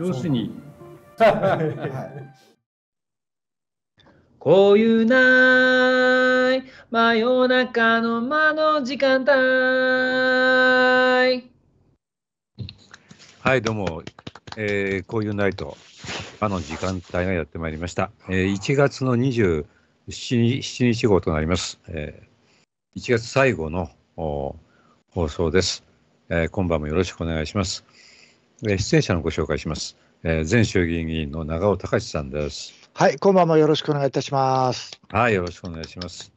要するに。こういうない真夜中の間の時間帯はいどうも、えー、こういうないとあの時間帯がやってまいりました、えー、1月の27日号となります、えー、1月最後の放送です、えー、今晩もよろしくお願いします出演者のご紹介します。えー、前衆議院議員の長尾隆さんです。はい、こんばんは。よろしくお願いいたします。はい、よろしくお願いします。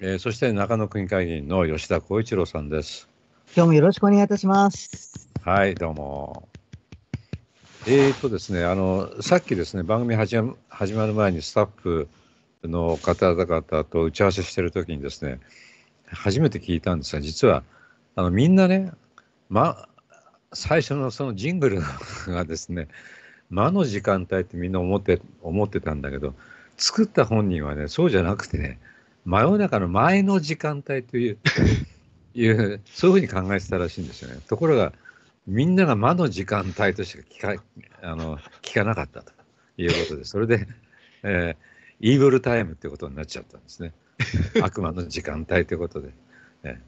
えー、そして中野区議会議員の吉田浩一郎さんです。今日もよろしくお願いいたします。はい、どうも。えーとですね、あのさっきですね番組始まる前にスタッフの方々と打ち合わせしている時にですね初めて聞いたんですが実はあのみんなね、ま、最初のそのジングルがですね魔 の時間帯ってみんな思って思ってたんだけど作った本人はねそうじゃなくてね真夜中の前の時間帯という いうそういうふうに考えてたらしいんですよね。ところがみんなが魔の時間帯としか聞かあの聞かなかったということでそれで、えー、イーブルタイムってことになっちゃったんですね。悪魔の時間帯ということで。え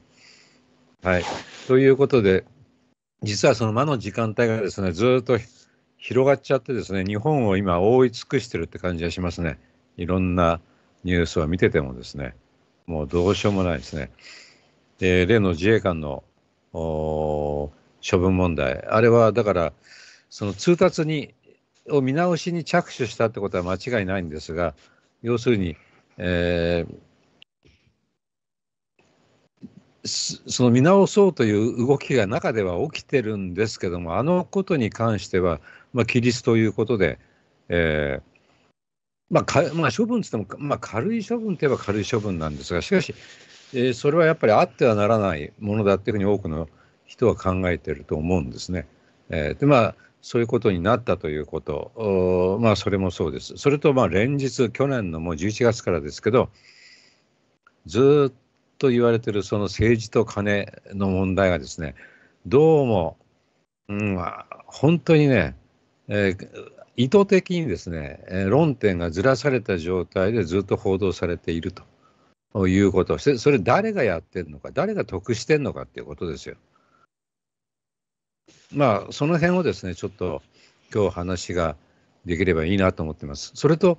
ー、はいということで。実はその魔の時間帯がですねずっと広がっちゃってですね日本を今覆い尽くしてるって感じがしますねいろんなニュースを見ててもですねもうどうしようもないですねで例の自衛官の処分問題あれはだからその通達にを見直しに着手したってことは間違いないんですが要するに、えー、その見直そうという動きが中では起きてるんですけどもあのことに関しては、まあ、規律ということで、えーまあかまあ、処分といっても、まあ、軽い処分といえば軽い処分なんですがしかし、えー、それはやっぱりあってはならないものだっていうふうに多くの人は考えてると思うんですね。えー、でまあそういうことになったということ、まあ、それもそうです。それとまあ連日、去年のもう11月からですけど、ずっと言われてるその政治と金の問題がですね、どうも、うん、本当にね、えー、意図的にですね、え論点がずらされた状態でずっと報道されているということ、それ誰がやってるのか、誰が得してるのかっていうことですよ。まあ、その辺をですね、ちょっと今日話ができればいいなと思ってます。それと、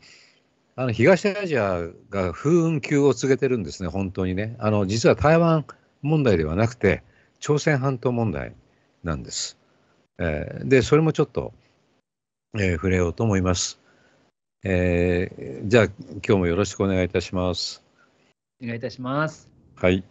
あの東アジアが風雲級を告げてるんですね、本当にね。あの実は台湾問題ではなくて、朝鮮半島問題なんです。えー、で、それもちょっと、えー、触れようと思います。えー、じゃあ、今日もよろしくお願いいたします。お願いいたします。はい。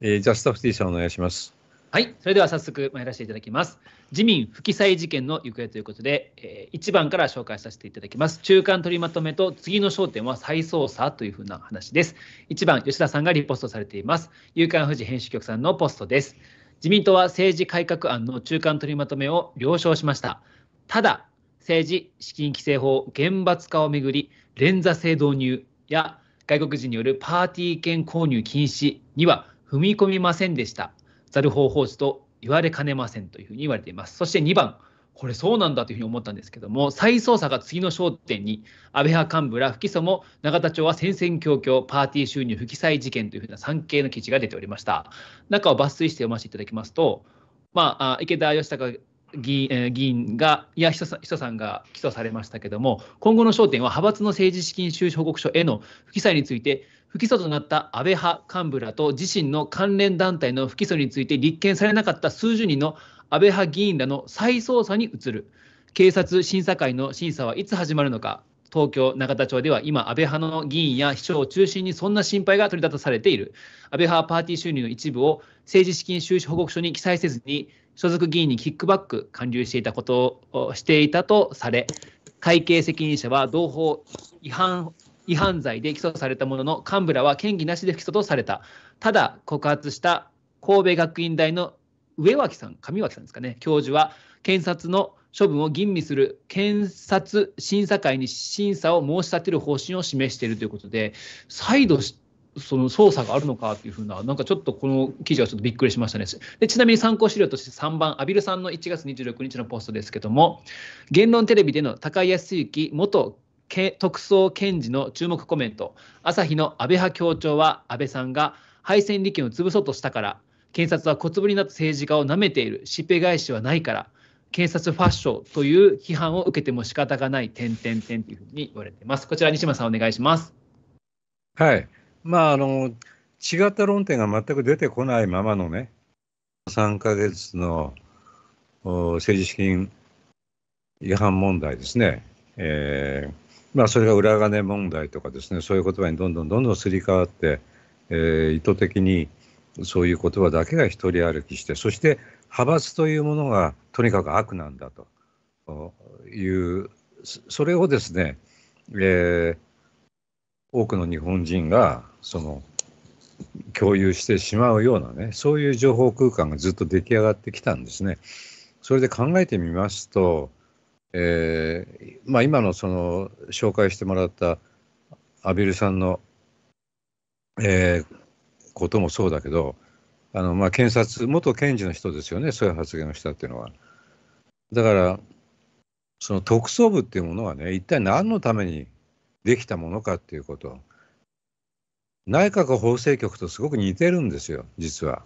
えー、じゃあ、スタッフ T さんお願いします。はい、それでは早速参らせていただきます。自民不記載事件の行方ということで、えー、1番から紹介させていただきます。中間取りまとめと次の焦点は再捜査というふうな話です。1番、吉田さんがリポストされています。夕刊富士編集局さんのポストです。自民党は政治改革案の中間取りまとめを了承しました。ただ、政治資金規正法厳罰化をめぐり、連座制導入や外国人によるパーティー券購入禁止には踏み込みませんでした。ざる方法師と言われかねませんというふうに言われています。そして2番、これそうなんだというふうに思ったんですけども、再捜査が次の焦点に、安倍派幹部ら不起訴も永田町は戦々恐々、パーティー収入不記載事件というふうな産経の記事が出ておりました。中を抜粋して読ませていただきますと、まあ、池田義孝議員が、いや、秘書さんが起訴されましたけども、今後の焦点は派閥の政治資金収支報告書への不記載について、不起訴となった安倍派幹部らと自身の関連団体の不起訴について立件されなかった数十人の安倍派議員らの再捜査に移る警察審査会の審査はいつ始まるのか東京永田町では今安倍派の議員や秘書を中心にそんな心配が取り立たされている安倍派パーティー収入の一部を政治資金収支報告書に記載せずに所属議員にキックバック還流していたことをしていたとされ会計責任者は同法違反違反罪で起訴されたものの幹部らは嫌疑なしで不起訴とされたただ告発した神戸学院大の上脇さん上脇さんですかね教授は検察の処分を吟味する検察審査会に審査を申し立てる方針を示しているということで再度その捜査があるのかというふうな、なんかちょっとこの記事はちょっとびっくりしましたね。でちなみに参考資料として3番、畔蒜さんの1月26日のポストですけども、言論テレビでの高井康之元特捜検事の注目コメント、朝日の安倍派協調は安倍さんが敗戦利権を潰そうとしたから、検察は小粒になった政治家を舐めている、しっぺ返しはないから、検察ファッションという批判を受けても仕方がない、点点点というふうに言われています。こちら、西村さん、お願いします。はい。まあ、あの、違った論点が全く出てこないままのね、3ヶ月の政治資金違反問題ですね。えーまあ、それが裏金問題とかですねそういう言葉にどんどんどんどんすり替わって、えー、意図的にそういう言葉だけが一人歩きしてそして派閥というものがとにかく悪なんだというそれをですね、えー、多くの日本人がその共有してしまうようなねそういう情報空間がずっと出来上がってきたんですね。それで考えてみますと、えーまあ、今のその紹介してもらった畔蒜さんの、えー、こともそうだけどあの、まあ、検察元検事の人ですよねそういう発言をしたっていうのは。だからその特捜部っていうものはね一体何のためにできたものかっていうこと内閣法制局とすごく似てるんですよ実は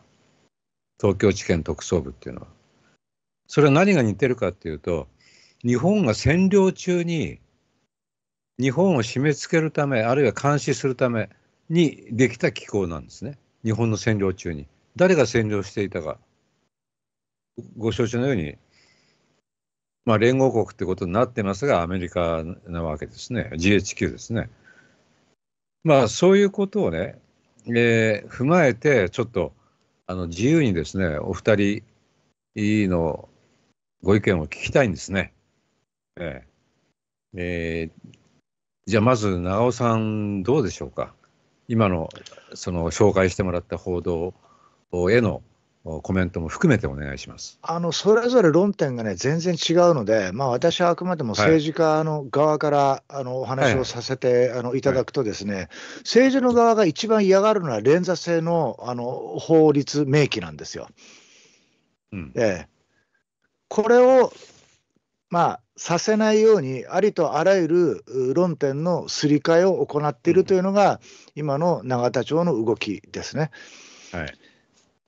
東京地検特捜部っていうのは。それは何が似てるかっていうと日本が占領中に日本を締め付けるためあるいは監視するためにできた機構なんですね日本の占領中に誰が占領していたかご承知のように、まあ、連合国ってことになってますがアメリカなわけですね GHQ ですねまあそういうことをね、えー、踏まえてちょっとあの自由にですねお二人のご意見を聞きたいんですね。ええー、じゃあまず長尾さんどうでしょうか今のその紹介してもらった報道へのコメントも含めてお願いしますあのそれぞれ論点が、ね、全然違うので、まあ、私はあくまでも政治家の側から、はい、あのお話をさせて、はい、あのいただくと、ですね、はい、政治の側が一番嫌がるのは連座制のあの法律明記なんですよ。うん、これをまあ、させないようにありとあらゆる論点のすり替えを行っているというのが、今の永田町の動きですね。はい、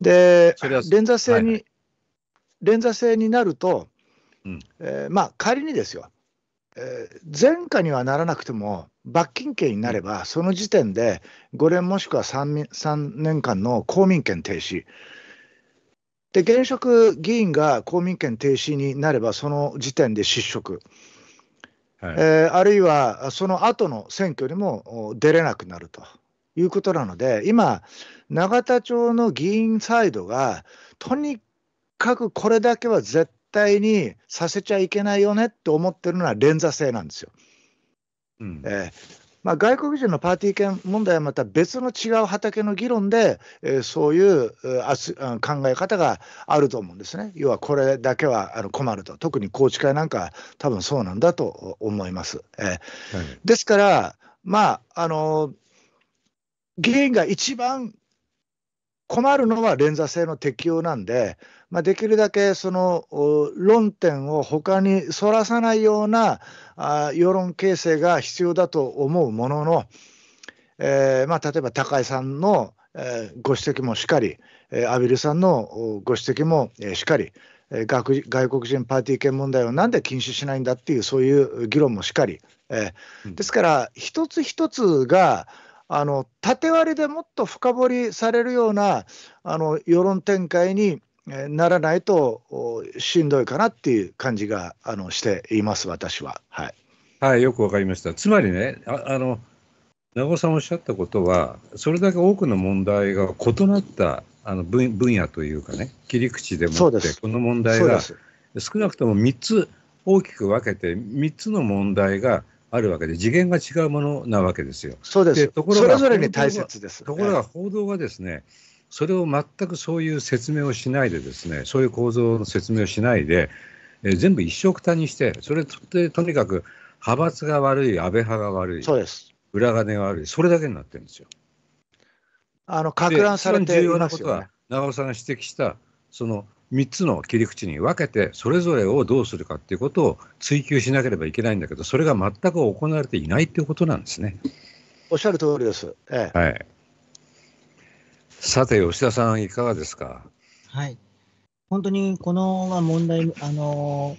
で連座制に、はいはい、連座制になると、うんえー、まあ、仮にですよ、えー、前科にはならなくても罰金刑になれば、その時点で5年もしくは 3, 3年間の公民権停止、で現職議員が公民権停止になれば、その時点で失職、はい、えー、あるいはその後の選挙にも出れなくなるということなので、今、永田町の議員サイドが、とにかくこれだけは絶対にさせちゃいけないよねって思ってるのは連座制なんですよ。うんえー、まあ、外国人のパーティー券問題はまた別の違う畑の議論で、えー、そういうあす考え方があると思うんですね。要はこれだけはあの困ると、特に宏池会なんか、多分そうなんだと思います。えー、はい、ですから、まああのー、議員が一番困るのは連座制の適用なんで、まあ、できるだけその論点を他にそらさないようなあ世論形成が必要だと思うものの、えーまあ、例えば高井さんの、えー、ご指摘もしっかり、えー、アビルさんのご指摘も、しっかり、えー外、外国人パーティー権問題をなんで禁止しないんだっていうそういう議論もしっかり、えー、ですから一つ一つがあの縦割りでもっと深掘りされるようなあの世論展開にならないとしんどいかなっていう感じがあのしています、私は。はい、はい、よくわかりました。つまりねああの名護さんおっしゃったことは、それだけ多くの問題が異なったあの分分野というかね、切り口でもって、この問題が少なくとも3つ大きく分けて、3つの問題があるわけで、次元が違うものなわけですよ。そうです。ところがそれぞれに大切です。ところが報道がですね、それを全くそういう説明をしないでですね、そういう構造の説明をしないで、えー、全部一緒くたにして、それってとにかく派閥が悪い、安倍派が悪い、そうです裏金が悪い、それだけになってるんですよ。あの、か乱されていますよ、ね、重要なことは、長尾さんが指摘した、その3つの切り口に分けて、それぞれをどうするかっていうことを追求しなければいけないんだけど、それが全く行われていないっていうことなんですね。おっしゃる通りです。ええ、はい。さて、吉田さん、いかがですか。はい。本当にこの問題、あの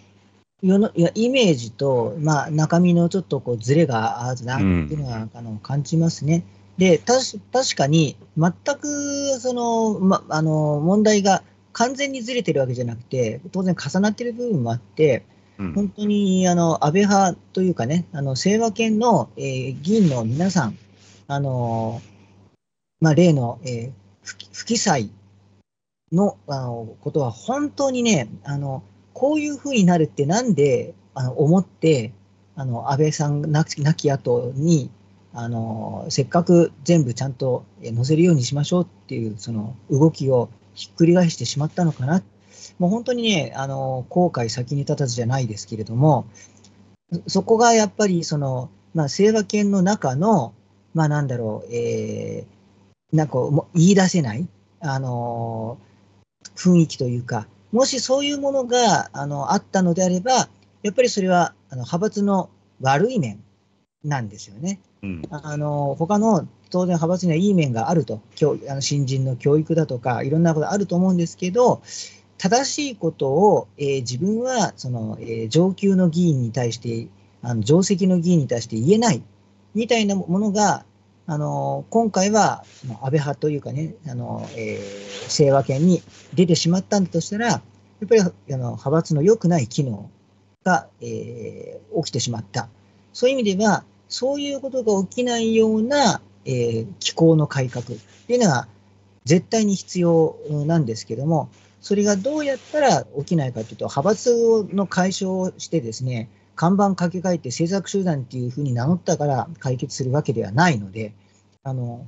世のいやイメージと、まあ、中身のちょっとこうずれがあるなっていうのは、あの感じますね。で、たし確かに全くその、ま、あの問題が完全にずれてるわけじゃなくて、当然重なってる部分もあって、本当にあの安倍派というかね、あの清和圏の、えー、議員の皆さん、あのまあ、例の、えー、不記載のあのことは本当にねあの、こういうふうになるってなんであの思って、あの安倍さん亡き亡き後にあのせっかく全部ちゃんと載せるようにしましょうっていうその動きをひっくり返してしまったのかな。もう本当にね、あの、後悔先に立たずじゃないですけれども、そこがやっぱりその、まあ、清和犬の中の、まあ、なんだろう、えー、なんかもう言い出せない、あのー、雰囲気というか、もしそういうものがあのあったのであれば、やっぱりそれはあの派閥の悪い面なんですよね。うん、あの他の当然派閥にはいい面があると、教あの新人の教育だとか、いろんなことあると思うんですけど、正しいことを、えー、自分はその、えー、上級の議員に対して、あの上席の議員に対して言えないみたいなものが、あの今回は安倍派というかね、あのえー、清和権に出てしまったんだとしたら、やっぱりあの派閥の良くない機能が、えー、起きてしまった。そういう意味では、そういうことが起きないようなえー、気候の改革っていうのが絶対に必要なんですけども、それがどうやったら起きないかというと、派閥の解消をしてですね、看板掛け替えて政策集団っていうふうに名乗ったから解決するわけではないので、あの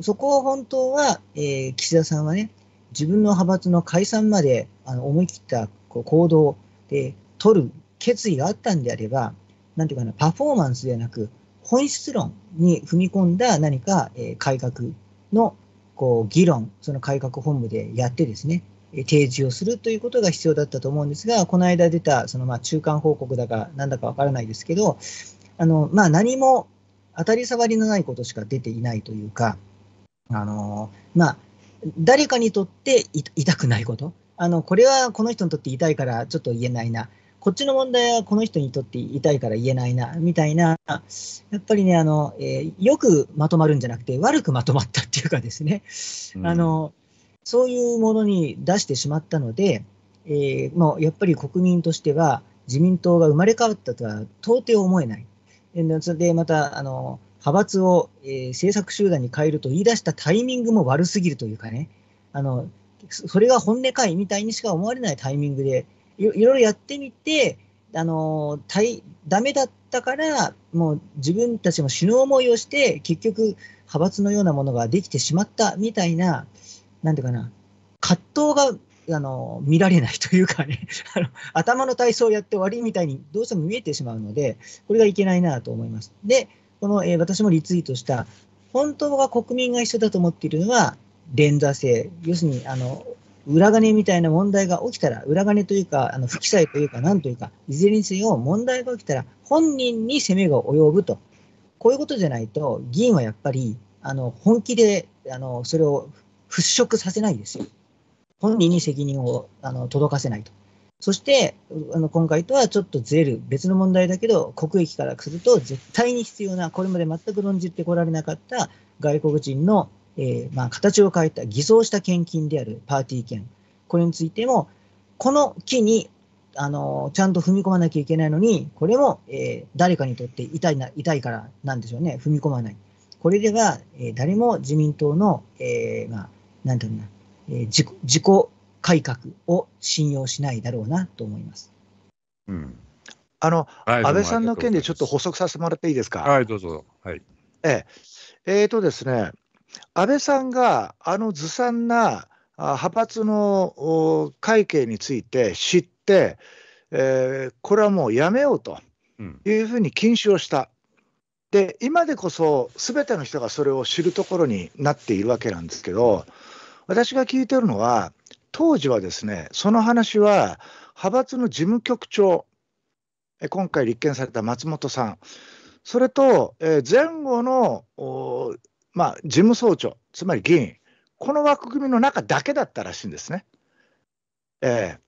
そこを本当は、えー、岸田さんはね、自分の派閥の解散まであの思い切ったこう行動で取る決意があったんであれば、なんていうかな、パフォーマンスではなく、本質論に踏み込んだ何か、え改革のこう議論、その改革本部でやってですね、提示をするということが必要だったと思うんですが、この間出たそのまあ中間報告だかなんだかわからないですけど、あのまあ、何も当たり障りのないことしか出ていないというか、あのまあ、誰かにとって痛くないことあの、これはこの人にとって痛いからちょっと言えないな、こっちの問題はこの人にとって痛いから言えないな、みたいな、やっぱりね、あの、えー、よくまとまるんじゃなくて、悪くまとまったっていうかですね、うん、あの、そういうものに出してしまったので、えー、もうやっぱり国民としては、自民党が生まれ変わったとは到底思えない。そでまた、あの、派閥を、えー、政策集団に変えると言い出したタイミングも悪すぎるというかね、あのそれが本音かいみたいにしか思われないタイミングでいろいろやってみて、あの、大、ダメだったから、もう自分たちも死ぬ思いをして、結局、派閥のようなものができてしまったみたいな、なんていうかな、葛藤が、あの、見られないというかね あの、頭の体操をやって終わりみたいに、どうしても見えてしまうので、これがいけないなと思います。で、この、えー、私もリツイートした、本当は国民が一緒だと思っているのは、連座制。要するに、あの、裏金みたいな問題が起きたら、裏金というか、あの不記載というか、なんというか、いずれにせよ問題が起きたら、本人に責めが及ぶと。こういうことじゃないと、議員はやっぱり、あの本気であのそれを払拭させないですよ。本人に責任をあの届かせないと。そして、あの今回とはちょっとずれる、別の問題だけど、国益からすると絶対に必要な、これまで全く論じてこられなかった外国人のえー、まあ、形を変えた偽造した献金であるパーティー券、これについても、この木にあのちゃんと踏み込まなきゃいけないのに、これも、えー、誰かにとって痛いな痛いからなんでしょうね、踏み込まない。これでは、えー、誰も自民党の、えー、まあ、なんていうな、えー自、自己改革を信用しないだろうなと思います。うんあの、はい、安倍さんの件でちょっと補足させてもらっていいですか。はい、どうぞ。はい。えええー、とですね、安倍さんがあのずさんな派閥の会計について知って、えー、これはもうやめようというふうに禁止をした。で今でこそ全ての人がそれを知るところになっているわけなんですけど私が聞いてるのは当時はですねその話は派閥の事務局長今回立件された松本さんそれと前後のまあ、事務総長、つまり議員、この枠組みの中だけだったらしいんですね。え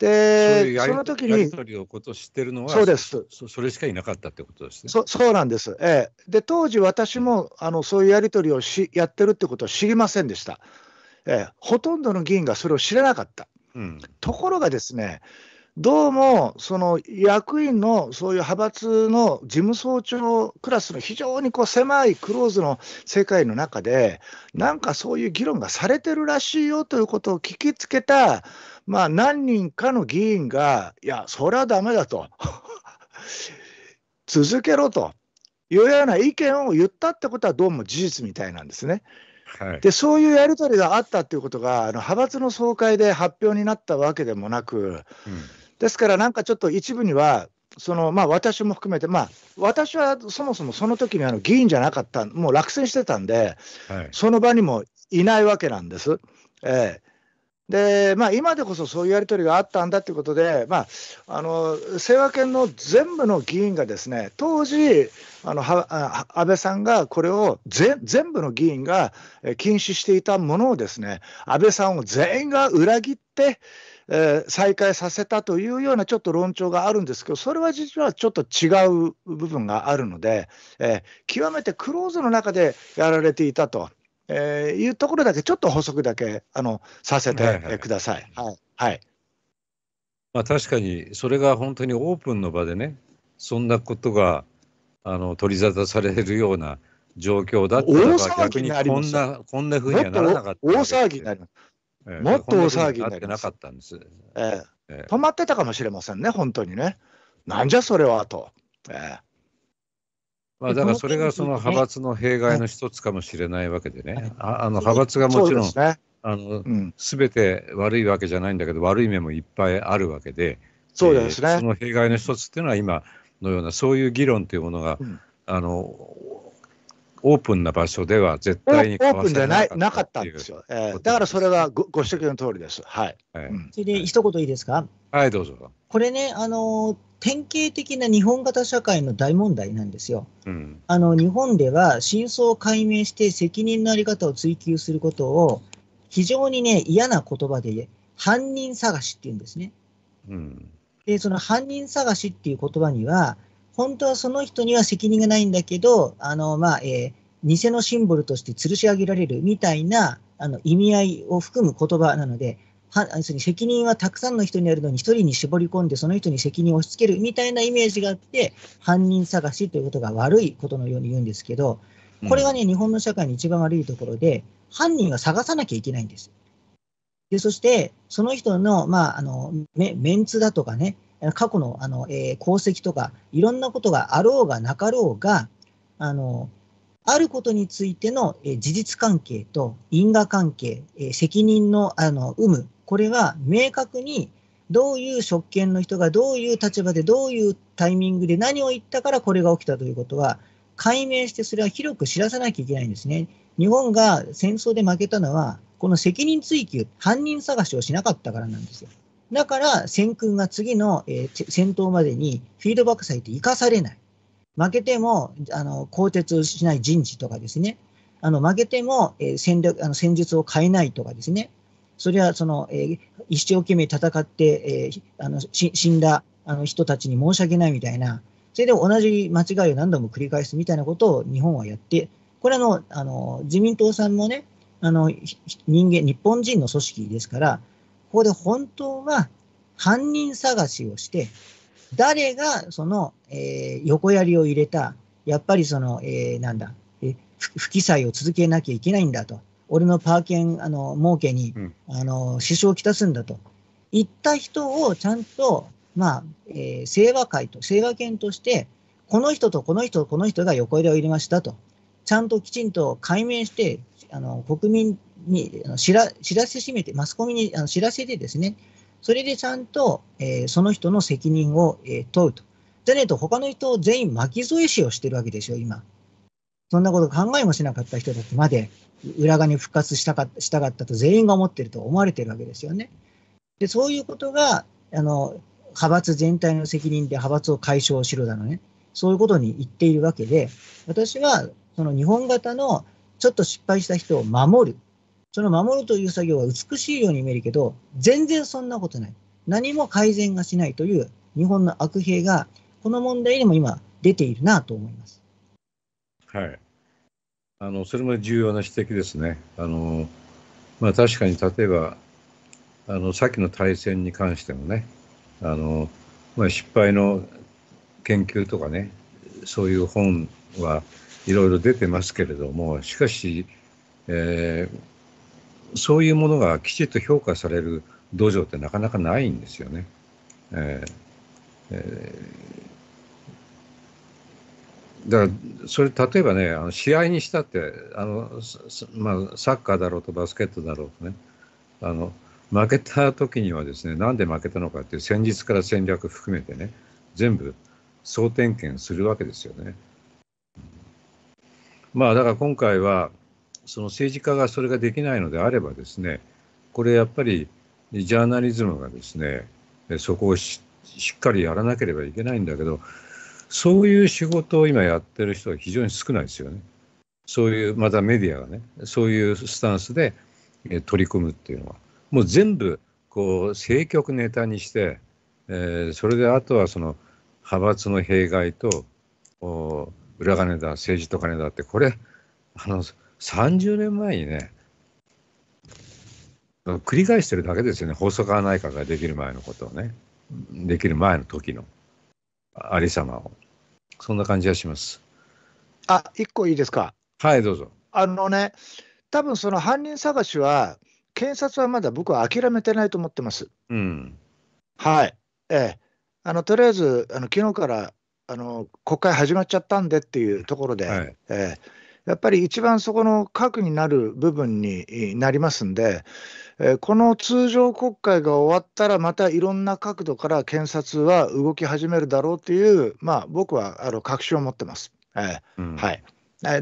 ー、で、その時に。やり取りをと知ってるのは、そうですそ。それしかいなかったってことですね。そそうなんです、えー。で、当時私もあのそういうやり取りをしやってるってことを知りませんでした。えー、ほとんどの議員がそれを知らなかった。うん、ところがですね、どうも、その役員のそういう派閥の事務総長クラスの非常にこう狭いクローズの世界の中で、なんかそういう議論がされてるらしいよということを聞きつけた、まあ、何人かの議員が、いや、それはだめだと、続けろというような意見を言ったってことは、どうも事実みたいなんですね。はい、でそういうやり取りがあったということが、あの派閥の総会で発表になったわけでもなく、うんですから、なんかちょっと一部には、そのまあ、私も含めて、まあ、私はそもそもその時にあの議員じゃなかった、もう落選してたんで、はい、その場にもいないわけなんです。えー、でまあ、今でこそそういうやり取りがあったんだということで、まあ、あの清和県の全部の議員がですね当時あのは安倍さんがこれを全部の議員が禁止していたものをですね安倍さんを全員が裏切って、えー、再開させたというようなちょっと論調があるんですけど、それは実はちょっと違う部分があるので、えー、極めてクローズの中でやられていたと、えー、いうところだけ、ちょっと補足だけあのさせてください。はい、はい、まあ、確かに、それが本当にオープンの場でね、そんなことがあの取り沙汰されるような状況だったら逆にこんなこんなふうにはならなかった。大騒ぎになります。もっと大騒ぎになってなかったんです、ええ止まってたかもしれませんね、本当にね。なんじゃそれはと。ええまあ、だからそれがその派閥の弊害の一つかもしれないわけでね、ああの派閥がもちろん、すべ、て悪いわけじゃないんだけど、悪い面もいっぱいあるわけで、そうですね、えー、その弊害の一つっていうのは、今のような、そういう議論というものが、うん、あのオープンな場所では絶対にオープンじゃないなかったんですよ、えー、だからそれはごご指摘の通りです。はい、はい、それで一言いいですか、はい、どうぞこれね、あの典型的な日本型社会の大問題なんですよ、うん、あの日本では真相を解明して責任のあり方を追求することを非常にね嫌な言葉で犯人探しっていうんですね。うん、でその犯人探しっていう言葉には本当はその人には責任がないんだけど、あの、まあ、えー、偽のシンボルとして吊るし上げられるみたいな、あの、意味合いを含む言葉なので、は要するに責任はたくさんの人にあるのに1人に絞り込んでその人に責任を押し付けるみたいなイメージがあって犯人探しということが悪いことのように言うんですけどこれがね、日本の社会に一番悪いところで犯人は探さなきゃいけないんです。でそしてその人の,、まあ、あのメメンツだとかね過去のあの、えー、功績とか、いろんなことがあろうがなかろうが、あの、あることについての、えー、事実関係と因果関係、えー、責任のあの有無、これは明確にどういう職権の人がどういう立場でどういうタイミングで何を言ったからこれが起きたということは解明してそれは広く知らさなきゃいけないんですね。日本が戦争で負けたのはこの責任追及、犯人探しをしなかったからなんですよ。だから、先君が次の、えー、戦闘までにフィードバックされて生かされない。負けても、あの、更迭しない人事とかですね。あの、負けても、えー、戦略、あの、戦術を変えないとかですね。それは、その、えー、一生懸命戦って、えあの死んだあの人たちに申し訳ないみたいな。それで同じ間違いを何度も繰り返すみたいなことを日本はやって、これあの、あの、自民党さんもね、あの、人間、日本人の組織ですから、こで本当は犯人探しをして、誰がその、えー、横槍を入れた、やっぱりその、えー、なんだ、え不記載を続けなきゃいけないんだと、俺のパーケン、あの、儲けに、うん、あの、支障をきたすんだと、言った人をちゃんと、まあ、えー、清和会と、清和圏として、この人とこの人とこの人が横入れを入れましたと、ちゃんときちんと解明して、あの、国民に知ら知らせしめて、マスコミにあの知らせてですね、それでちゃんと、えー、その人の責任を、えー、問うと。じゃねえと、他の人を全員巻き添えしをしてるわけでしょ、今。そんなこと考えもしなかった人たちまで、裏側に復活したかしたかったと全員が思ってると思われてるわけですよね。で、そういうことが、あの、派閥全体の責任で派閥を解消しろだのね。そういうことに言っているわけで、私は、その日本型のちょっと失敗した人を守る。その守るという作業は美しいように見えるけど、全然そんなことない。何も改善がしないという日本の悪弊が、この問題にも今出ているなと思います。はい。あの、それも重要な指摘ですね。あの、まあ確かに例えば、あの、さっきの対戦に関してもね、あの、まあ、失敗の研究とかね、そういう本はいろいろ出てますけれども、しかし、えー、そういうものがきちっと評価される土壌ってなかなかないんですよね。えーえー、だからそれ例えばねあの試合にしたってあの、まあ、サッカーだろうとバスケットだろうとねあの負けた時にはですねなんで負けたのかっていう戦術から戦略含めてね全部総点検するわけですよね。まあだから今回はその政治家がそれができないのであればですね、これやっぱりジャーナリズムがですね、そこをしっかりやらなければいけないんだけど、そういう仕事を今やってる人は非常に少ないですよね。そういう、またメディアがね、そういうスタンスで取り組むっていうのは、もう全部、こう、政局ネタにして、えー、それであとはその派閥の弊害と、裏金だ、政治と金だって、これ、あの、30年前にね、繰り返してるだけですよね、細川内閣ができる前のことをね、できる前の時のありさまを。そんな感じがします。あ、一個いいですか。はい、どうぞ。あのね、多分その犯人探しは、検察はまだ僕は諦めてないと思ってます。うん。はい。ええ。あの、とりあえず、あの、昨日から、あの、国会始まっちゃったんでっていうところで、はい、ええ。やっぱり一番そこの核になる部分になりますんで、この通常国会が終わったら、またいろんな角度から検察は動き始めるだろうという、まあ、僕はあの確信を持ってます。えー、うん、はい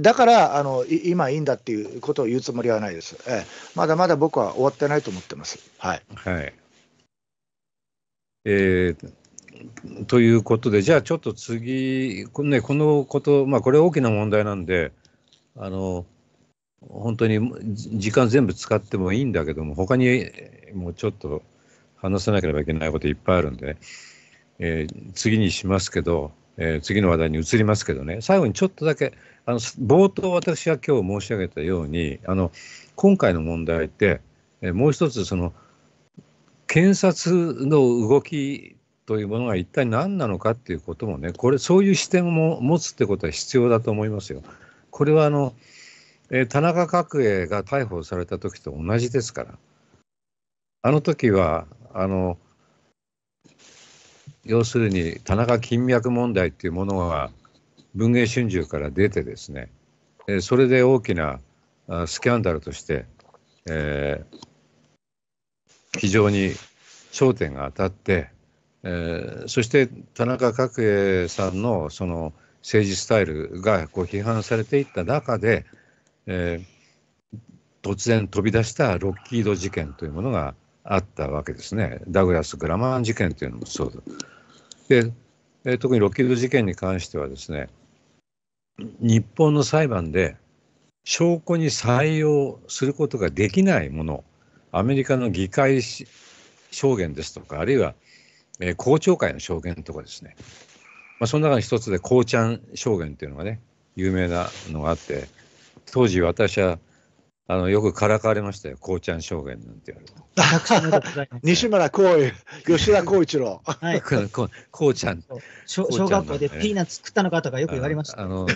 だからあの今いいんだっていうことを言うつもりはないです、えまだまだ僕は終わってないと思ってます。はい、はいえー、ということで、じゃあちょっと次、この,、ね、このこと、まあ、これ大きな問題なんで、あの本当に時間全部使ってもいいんだけども他にもうちょっと話さなければいけないこといっぱいあるんでね、えー、次にしますけど、えー、次の話題に移りますけどね最後にちょっとだけあの冒頭私が今日申し上げたようにあの今回の問題って、えー、もう一つその検察の動きというものが一体何なのかっていうこともねこれそういう視点も持つってことは必要だと思いますよ。これはあの、えー、田中角栄が逮捕された時と同じですから、あの時は、あの、要するに田中金脈問題っていうものが文藝春秋から出てですね、えー、それで大きなスキャンダルとして、えー、非常に焦点が当たって、えー、そして田中角栄さんのその、政治スタイルがこう批判されていった中で、えー、突然飛び出したロッキード事件というものがあったわけですね。ダグラス・グラマン事件というのもそうでで、えー、特にロッキード事件に関してはですね、日本の裁判で証拠に採用することができないもの、アメリカの議会証言ですとか、あるいは、えー、公聴会の証言とかですね、まあ、その中の一つで紅ちゃん証言っていうのがね有名なのがあって当時私はあのよくからかわれましたよ、こうちゃん証言なんて言われて。西村光雄、吉田光一郎。はい、こうちゃん小。小学校でピーナッツ作ったのかとかよく言われました、あの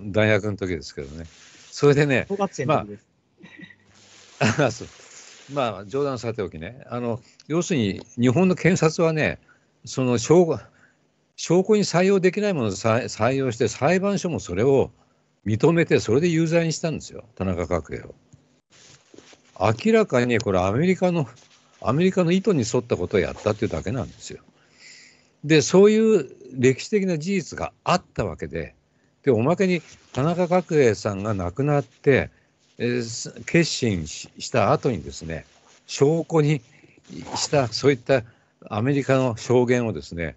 大学の時ですけどね。それでね、小学生の時です。まあ、まあ、冗談さておきねあの、要するに日本の検察はね、その小証拠に採用できないものを採用して裁判所もそれを認めてそれで有罪にしたんですよ田中角栄を。明らかにこれアメリカのアメリカの意図に沿ったことをやったっていうだけなんですよ。でそういう歴史的な事実があったわけででおまけに田中角栄さんが亡くなって、えー、決心した後にですね証拠にしたそういったアメリカの証言をですね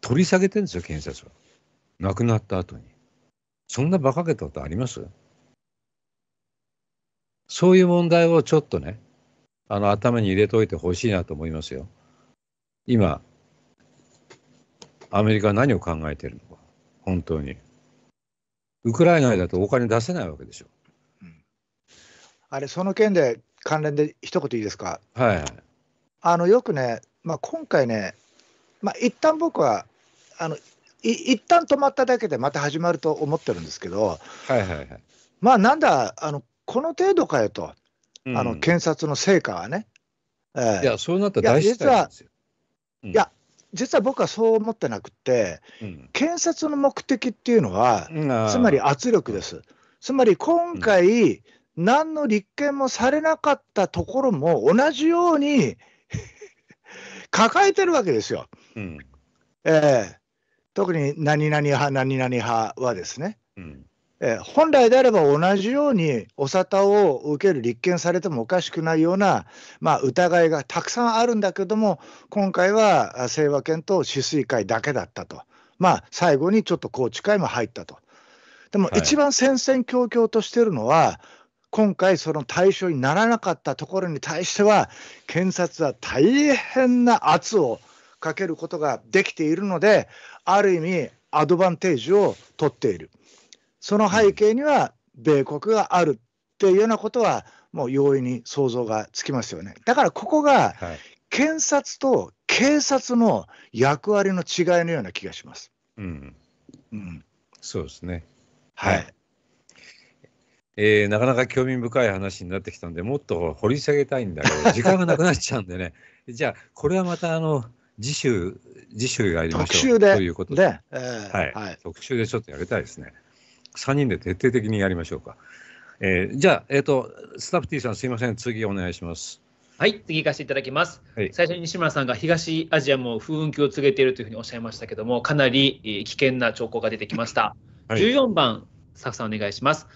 取り下げてるんですよ、検察は。亡くなった後に。そんな馬鹿げたことありますそういう問題をちょっとね、あの頭に入れておいてほしいなと思いますよ。今、アメリカは何を考えてるのか、本当に。ウクライナだとお金出せないわけでしょ。うん、あれ、その件で関連で一言いいですか。はい、はい、あのよくね、まあ、今回ね、まあ一旦僕はあのい一旦止まっただけでまた始まると思ってるんですけど、はいはいはい、まあなんだあの、この程度かよと、うん、あの検察の成果はね。えー、いや、そうなったら大失態ですよ。いや、実は、いや実は僕はそう思ってなくて、うん、検察の目的っていうのは、つまり圧力です。つまり今回、何の立件もされなかったところも同じように 抱えてるわけですよ。うん、えー特に何々派、何々派はですね、うん、え本来であれば同じようにお沙汰を受ける、立件されてもおかしくないような、まあ、疑いがたくさんあるんだけども、今回は清和県と止水会だけだったと、まあ、最後にちょっと宏池会も入ったと。でも一番戦々恐々としてるのは、はい今回、その対象にならなかったところに対しては、検察は大変な圧をかけることができているので、ある意味、アドバンテージを取っている。その背景には、米国があるっていうようなことは、もう容易に想像がつきますよね。だからここが、検察と警察の役割の違いのような気がします。うん、うん、そうですね。はい、はい、えー、なかなか興味深い話になってきたんでもっと掘り下げたいんだけど時間がなくなっちゃうんでね じゃあこれはまたあの次週、次週やりましょうということで、えー、はい、はい、特集でちょっとやりたいですね。3人で徹底的にやりましょうか。えー、じゃあ、えっ、ー、と、スタッフ T さん、すみません、次お願いします。はい、次行かせていただきます、はい。最初に西村さんが東アジアも風雲気を告げているというふうにおっしゃいましたけども、かなり危険な兆候が出てきました。はい、14番、佐々さんお願いします。